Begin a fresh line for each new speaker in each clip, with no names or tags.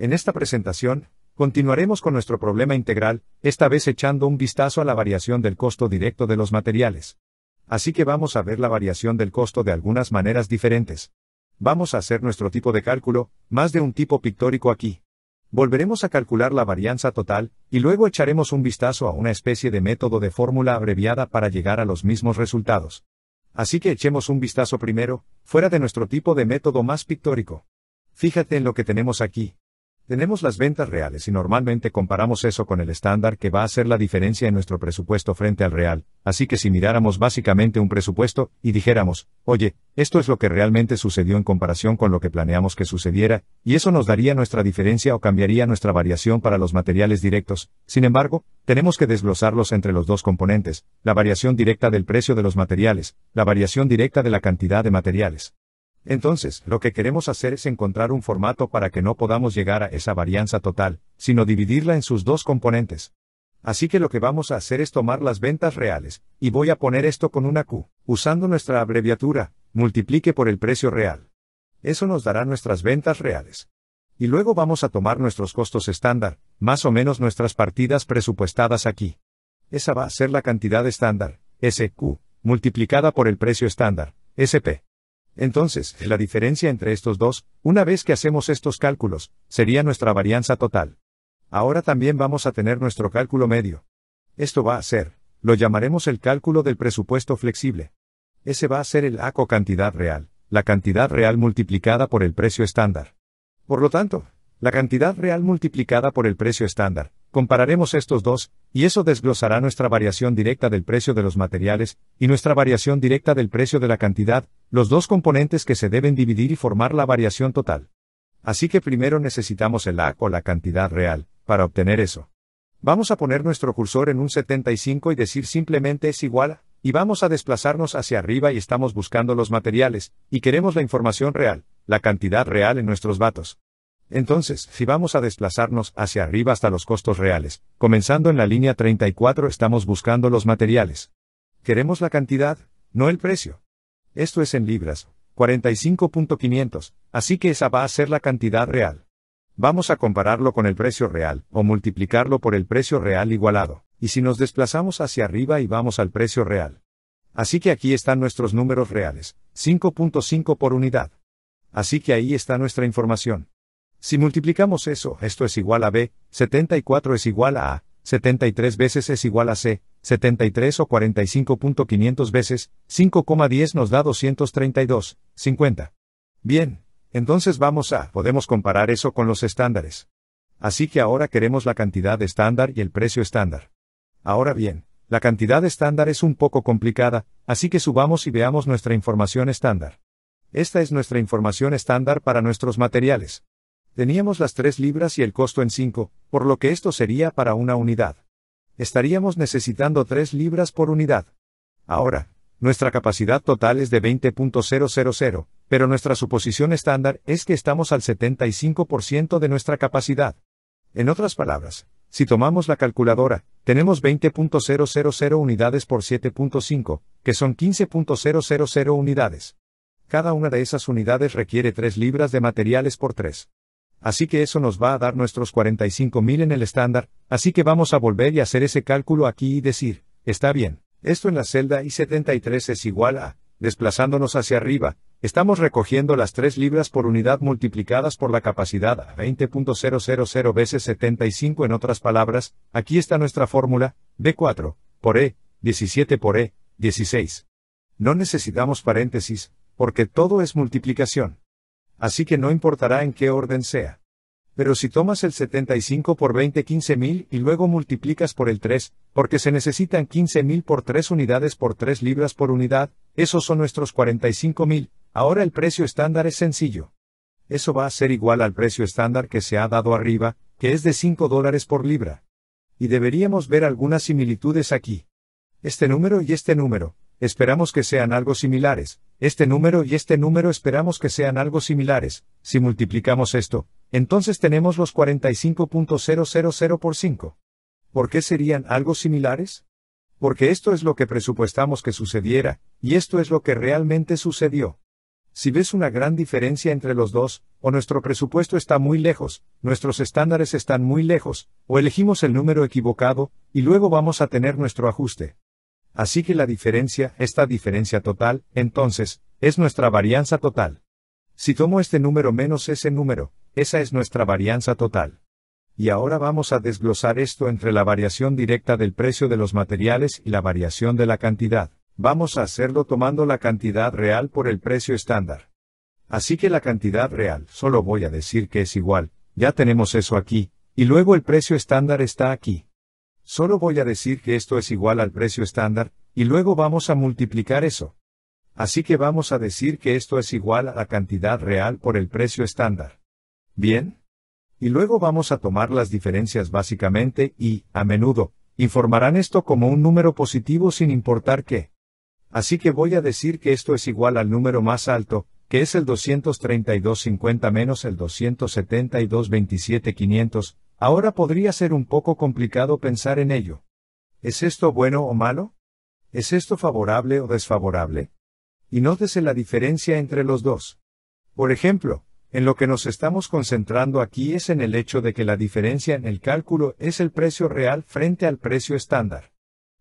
En esta presentación, continuaremos con nuestro problema integral, esta vez echando un vistazo a la variación del costo directo de los materiales. Así que vamos a ver la variación del costo de algunas maneras diferentes. Vamos a hacer nuestro tipo de cálculo, más de un tipo pictórico aquí. Volveremos a calcular la varianza total, y luego echaremos un vistazo a una especie de método de fórmula abreviada para llegar a los mismos resultados. Así que echemos un vistazo primero, fuera de nuestro tipo de método más pictórico. Fíjate en lo que tenemos aquí. Tenemos las ventas reales y normalmente comparamos eso con el estándar que va a hacer la diferencia en nuestro presupuesto frente al real, así que si miráramos básicamente un presupuesto y dijéramos, oye, esto es lo que realmente sucedió en comparación con lo que planeamos que sucediera, y eso nos daría nuestra diferencia o cambiaría nuestra variación para los materiales directos, sin embargo, tenemos que desglosarlos entre los dos componentes, la variación directa del precio de los materiales, la variación directa de la cantidad de materiales. Entonces, lo que queremos hacer es encontrar un formato para que no podamos llegar a esa varianza total, sino dividirla en sus dos componentes. Así que lo que vamos a hacer es tomar las ventas reales, y voy a poner esto con una Q, usando nuestra abreviatura, multiplique por el precio real. Eso nos dará nuestras ventas reales. Y luego vamos a tomar nuestros costos estándar, más o menos nuestras partidas presupuestadas aquí. Esa va a ser la cantidad estándar, SQ, multiplicada por el precio estándar, SP. Entonces, la diferencia entre estos dos, una vez que hacemos estos cálculos, sería nuestra varianza total. Ahora también vamos a tener nuestro cálculo medio. Esto va a ser, lo llamaremos el cálculo del presupuesto flexible. Ese va a ser el ACO cantidad real, la cantidad real multiplicada por el precio estándar. Por lo tanto, la cantidad real multiplicada por el precio estándar, Compararemos estos dos, y eso desglosará nuestra variación directa del precio de los materiales, y nuestra variación directa del precio de la cantidad, los dos componentes que se deben dividir y formar la variación total. Así que primero necesitamos el A o la cantidad real, para obtener eso. Vamos a poner nuestro cursor en un 75 y decir simplemente es igual y vamos a desplazarnos hacia arriba y estamos buscando los materiales, y queremos la información real, la cantidad real en nuestros vatos. Entonces, si vamos a desplazarnos hacia arriba hasta los costos reales, comenzando en la línea 34 estamos buscando los materiales. Queremos la cantidad, no el precio. Esto es en libras, 45.500, así que esa va a ser la cantidad real. Vamos a compararlo con el precio real, o multiplicarlo por el precio real igualado, y si nos desplazamos hacia arriba y vamos al precio real. Así que aquí están nuestros números reales, 5.5 por unidad. Así que ahí está nuestra información. Si multiplicamos eso, esto es igual a B, 74 es igual a A, 73 veces es igual a C, 73 o 45.500 veces, 5,10 nos da 232, 50. Bien, entonces vamos a, podemos comparar eso con los estándares. Así que ahora queremos la cantidad estándar y el precio estándar. Ahora bien, la cantidad estándar es un poco complicada, así que subamos y veamos nuestra información estándar. Esta es nuestra información estándar para nuestros materiales. Teníamos las 3 libras y el costo en 5, por lo que esto sería para una unidad. Estaríamos necesitando 3 libras por unidad. Ahora, nuestra capacidad total es de 20.000, pero nuestra suposición estándar es que estamos al 75% de nuestra capacidad. En otras palabras, si tomamos la calculadora, tenemos 20.000 unidades por 7.5, que son 15.000 unidades. Cada una de esas unidades requiere 3 libras de materiales por 3 así que eso nos va a dar nuestros 45.000 en el estándar, así que vamos a volver y hacer ese cálculo aquí y decir, está bien, esto en la celda I73 es igual a, desplazándonos hacia arriba, estamos recogiendo las 3 libras por unidad multiplicadas por la capacidad a 20.000 veces 75 en otras palabras, aquí está nuestra fórmula, B4, por E, 17 por E, 16. No necesitamos paréntesis, porque todo es multiplicación. Así que no importará en qué orden sea. Pero si tomas el 75 por 20 15.000 y luego multiplicas por el 3, porque se necesitan 15.000 por 3 unidades por 3 libras por unidad, esos son nuestros 45.000, ahora el precio estándar es sencillo. Eso va a ser igual al precio estándar que se ha dado arriba, que es de 5 dólares por libra. Y deberíamos ver algunas similitudes aquí. Este número y este número, esperamos que sean algo similares, este número y este número esperamos que sean algo similares, si multiplicamos esto, entonces tenemos los 45.000 por 5. ¿Por qué serían algo similares? Porque esto es lo que presupuestamos que sucediera, y esto es lo que realmente sucedió. Si ves una gran diferencia entre los dos, o nuestro presupuesto está muy lejos, nuestros estándares están muy lejos, o elegimos el número equivocado, y luego vamos a tener nuestro ajuste. Así que la diferencia, esta diferencia total, entonces, es nuestra varianza total. Si tomo este número menos ese número, esa es nuestra varianza total. Y ahora vamos a desglosar esto entre la variación directa del precio de los materiales y la variación de la cantidad. Vamos a hacerlo tomando la cantidad real por el precio estándar. Así que la cantidad real, solo voy a decir que es igual, ya tenemos eso aquí, y luego el precio estándar está aquí. Solo voy a decir que esto es igual al precio estándar, y luego vamos a multiplicar eso. Así que vamos a decir que esto es igual a la cantidad real por el precio estándar. ¿Bien? Y luego vamos a tomar las diferencias básicamente y, a menudo, informarán esto como un número positivo sin importar qué. Así que voy a decir que esto es igual al número más alto, que es el 232.50 menos el 272.27.500, Ahora podría ser un poco complicado pensar en ello. ¿Es esto bueno o malo? ¿Es esto favorable o desfavorable? Y nótese la diferencia entre los dos. Por ejemplo, en lo que nos estamos concentrando aquí es en el hecho de que la diferencia en el cálculo es el precio real frente al precio estándar.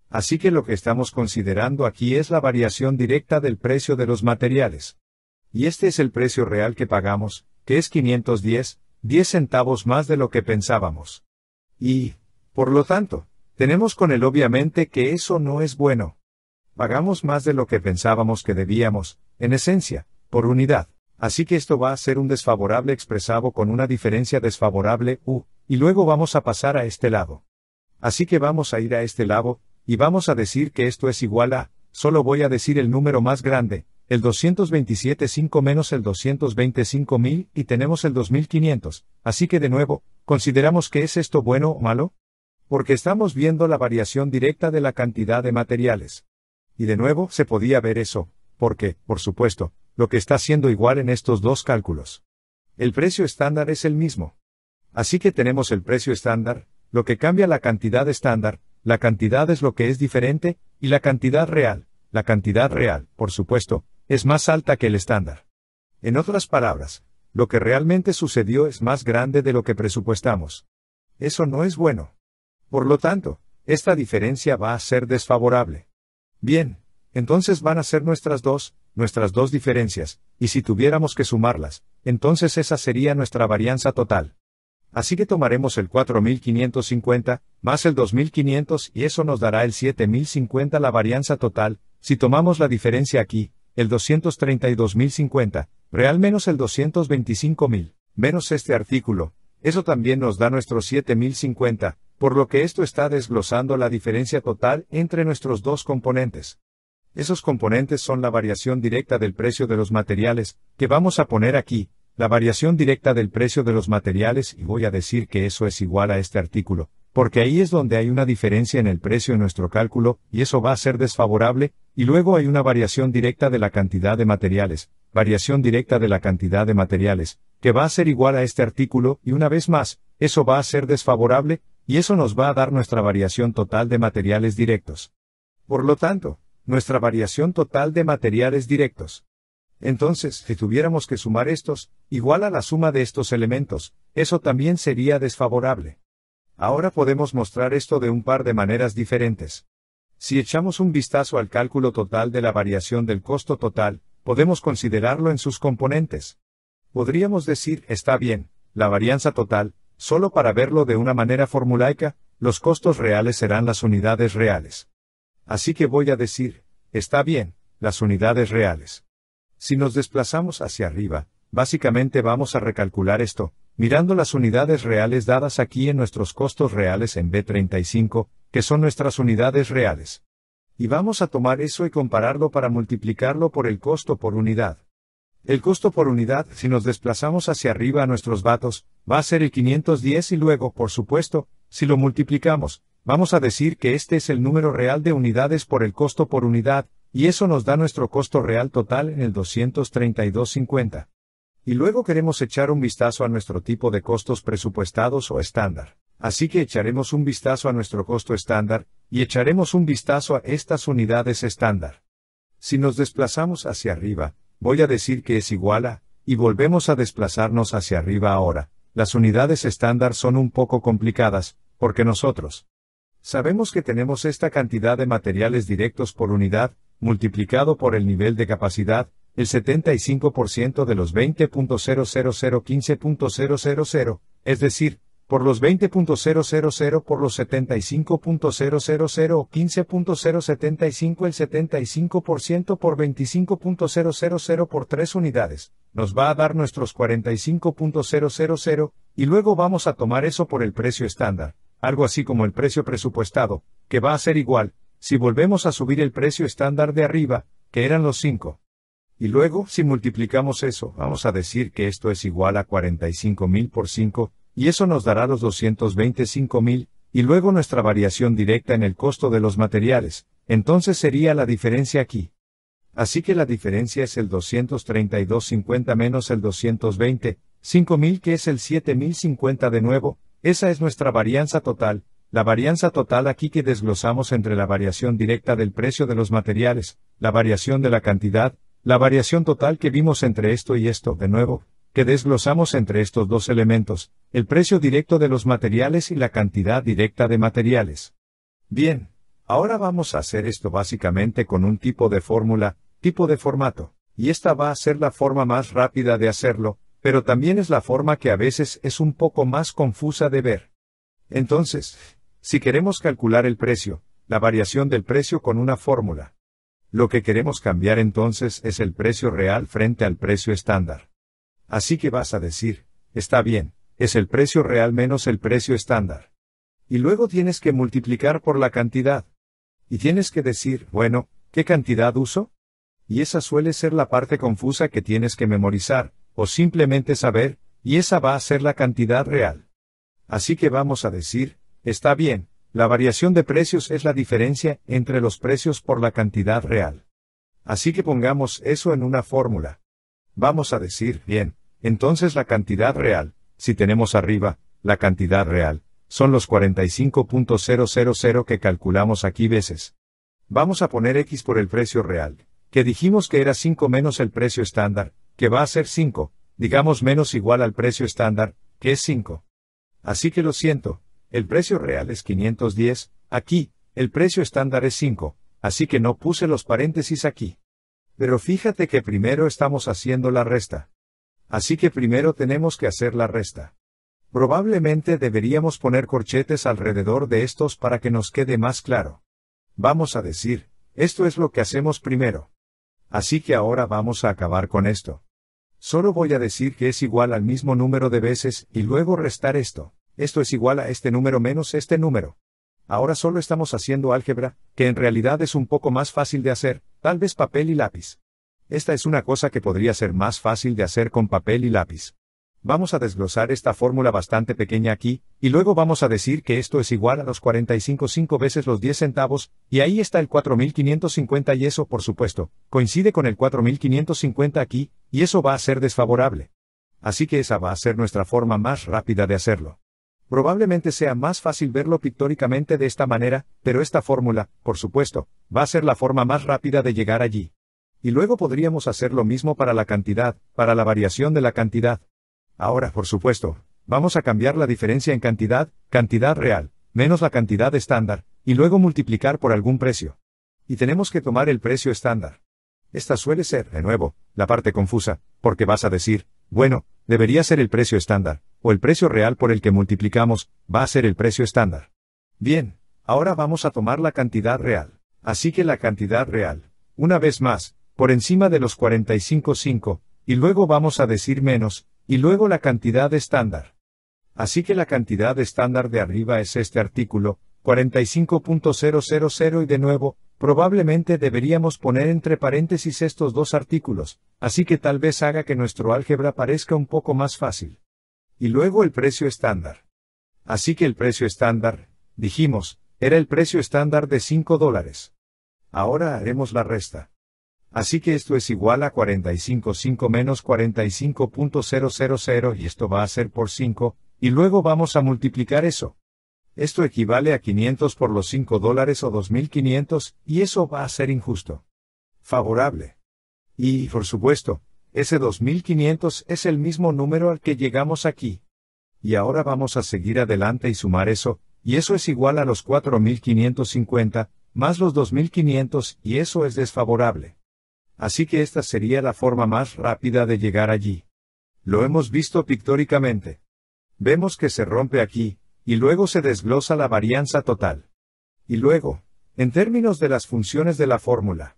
Así que lo que estamos considerando aquí es la variación directa del precio de los materiales. Y este es el precio real que pagamos, que es 510, 10 centavos más de lo que pensábamos. Y, por lo tanto, tenemos con él obviamente que eso no es bueno. Pagamos más de lo que pensábamos que debíamos, en esencia, por unidad. Así que esto va a ser un desfavorable expresado con una diferencia desfavorable U, y luego vamos a pasar a este lado. Así que vamos a ir a este lado, y vamos a decir que esto es igual a, solo voy a decir el número más grande, el 227.5 menos el 225.000 y tenemos el 2.500, así que de nuevo, ¿consideramos que es esto bueno o malo? Porque estamos viendo la variación directa de la cantidad de materiales. Y de nuevo, se podía ver eso, porque, por supuesto, lo que está siendo igual en estos dos cálculos. El precio estándar es el mismo. Así que tenemos el precio estándar, lo que cambia la cantidad estándar, la cantidad es lo que es diferente, y la cantidad real, la cantidad real, por supuesto, es más alta que el estándar. En otras palabras, lo que realmente sucedió es más grande de lo que presupuestamos. Eso no es bueno. Por lo tanto, esta diferencia va a ser desfavorable. Bien, entonces van a ser nuestras dos, nuestras dos diferencias, y si tuviéramos que sumarlas, entonces esa sería nuestra varianza total. Así que tomaremos el 4550, más el 2500 y eso nos dará el 7050 la varianza total, si tomamos la diferencia aquí, el 232.050, real menos el 225.000, menos este artículo, eso también nos da nuestro 7.050, por lo que esto está desglosando la diferencia total entre nuestros dos componentes. Esos componentes son la variación directa del precio de los materiales, que vamos a poner aquí, la variación directa del precio de los materiales y voy a decir que eso es igual a este artículo, porque ahí es donde hay una diferencia en el precio en nuestro cálculo, y eso va a ser desfavorable, y luego hay una variación directa de la cantidad de materiales, variación directa de la cantidad de materiales, que va a ser igual a este artículo, y una vez más, eso va a ser desfavorable, y eso nos va a dar nuestra variación total de materiales directos. Por lo tanto, nuestra variación total de materiales directos. Entonces, si tuviéramos que sumar estos, igual a la suma de estos elementos, eso también sería desfavorable. Ahora podemos mostrar esto de un par de maneras diferentes. Si echamos un vistazo al cálculo total de la variación del costo total, podemos considerarlo en sus componentes. Podríamos decir, está bien, la varianza total, solo para verlo de una manera formulaica, los costos reales serán las unidades reales. Así que voy a decir, está bien, las unidades reales. Si nos desplazamos hacia arriba, básicamente vamos a recalcular esto, mirando las unidades reales dadas aquí en nuestros costos reales en B35, que son nuestras unidades reales. Y vamos a tomar eso y compararlo para multiplicarlo por el costo por unidad. El costo por unidad, si nos desplazamos hacia arriba a nuestros vatos, va a ser el 510 y luego, por supuesto, si lo multiplicamos, vamos a decir que este es el número real de unidades por el costo por unidad, y eso nos da nuestro costo real total en el 232.50. Y luego queremos echar un vistazo a nuestro tipo de costos presupuestados o estándar. Así que echaremos un vistazo a nuestro costo estándar, y echaremos un vistazo a estas unidades estándar. Si nos desplazamos hacia arriba, voy a decir que es igual a, y volvemos a desplazarnos hacia arriba ahora, las unidades estándar son un poco complicadas, porque nosotros sabemos que tenemos esta cantidad de materiales directos por unidad, multiplicado por el nivel de capacidad, el 75% de los 20.00015.000, es decir, por los 20.000 por los 75.000 o 15.075 el 75% por 25.000 por 3 unidades, nos va a dar nuestros 45.000 y luego vamos a tomar eso por el precio estándar, algo así como el precio presupuestado, que va a ser igual, si volvemos a subir el precio estándar de arriba, que eran los 5. Y luego, si multiplicamos eso, vamos a decir que esto es igual a 45.000 por 5, y eso nos dará los 225.000, y luego nuestra variación directa en el costo de los materiales, entonces sería la diferencia aquí. Así que la diferencia es el 232.50 menos el 220.5000 que es el 7.050 de nuevo, esa es nuestra varianza total, la varianza total aquí que desglosamos entre la variación directa del precio de los materiales, la variación de la cantidad, la variación total que vimos entre esto y esto, de nuevo, que desglosamos entre estos dos elementos, el precio directo de los materiales y la cantidad directa de materiales. Bien, ahora vamos a hacer esto básicamente con un tipo de fórmula, tipo de formato, y esta va a ser la forma más rápida de hacerlo, pero también es la forma que a veces es un poco más confusa de ver. Entonces, si queremos calcular el precio, la variación del precio con una fórmula. Lo que queremos cambiar entonces es el precio real frente al precio estándar. Así que vas a decir, está bien, es el precio real menos el precio estándar. Y luego tienes que multiplicar por la cantidad. Y tienes que decir, bueno, ¿qué cantidad uso? Y esa suele ser la parte confusa que tienes que memorizar, o simplemente saber, y esa va a ser la cantidad real. Así que vamos a decir, está bien, la variación de precios es la diferencia entre los precios por la cantidad real. Así que pongamos eso en una fórmula. Vamos a decir, bien, entonces la cantidad real, si tenemos arriba, la cantidad real, son los 45.000 que calculamos aquí veces. Vamos a poner X por el precio real, que dijimos que era 5 menos el precio estándar, que va a ser 5, digamos menos igual al precio estándar, que es 5. Así que lo siento, el precio real es 510, aquí, el precio estándar es 5, así que no puse los paréntesis aquí. Pero fíjate que primero estamos haciendo la resta. Así que primero tenemos que hacer la resta. Probablemente deberíamos poner corchetes alrededor de estos para que nos quede más claro. Vamos a decir, esto es lo que hacemos primero. Así que ahora vamos a acabar con esto. Solo voy a decir que es igual al mismo número de veces y luego restar esto. Esto es igual a este número menos este número. Ahora solo estamos haciendo álgebra, que en realidad es un poco más fácil de hacer, tal vez papel y lápiz. Esta es una cosa que podría ser más fácil de hacer con papel y lápiz. Vamos a desglosar esta fórmula bastante pequeña aquí, y luego vamos a decir que esto es igual a los 45 veces los 10 centavos, y ahí está el 4550 y eso, por supuesto, coincide con el 4550 aquí, y eso va a ser desfavorable. Así que esa va a ser nuestra forma más rápida de hacerlo. Probablemente sea más fácil verlo pictóricamente de esta manera, pero esta fórmula, por supuesto, va a ser la forma más rápida de llegar allí. Y luego podríamos hacer lo mismo para la cantidad, para la variación de la cantidad. Ahora, por supuesto, vamos a cambiar la diferencia en cantidad, cantidad real, menos la cantidad estándar, y luego multiplicar por algún precio. Y tenemos que tomar el precio estándar. Esta suele ser, de nuevo, la parte confusa, porque vas a decir, bueno, debería ser el precio estándar, o el precio real por el que multiplicamos, va a ser el precio estándar. Bien, ahora vamos a tomar la cantidad real. Así que la cantidad real, una vez más, por encima de los 45.5, y luego vamos a decir menos, y luego la cantidad estándar. Así que la cantidad estándar de arriba es este artículo, 45.000 y de nuevo, probablemente deberíamos poner entre paréntesis estos dos artículos, así que tal vez haga que nuestro álgebra parezca un poco más fácil. Y luego el precio estándar. Así que el precio estándar, dijimos, era el precio estándar de 5 dólares. Ahora haremos la resta. Así que esto es igual a 45.5 menos 45.000 y esto va a ser por 5, y luego vamos a multiplicar eso. Esto equivale a 500 por los 5 dólares o 2.500, y eso va a ser injusto. Favorable. Y, por supuesto, ese 2.500 es el mismo número al que llegamos aquí. Y ahora vamos a seguir adelante y sumar eso, y eso es igual a los 4.550, más los 2.500, y eso es desfavorable así que esta sería la forma más rápida de llegar allí. Lo hemos visto pictóricamente. Vemos que se rompe aquí, y luego se desglosa la varianza total. Y luego, en términos de las funciones de la fórmula,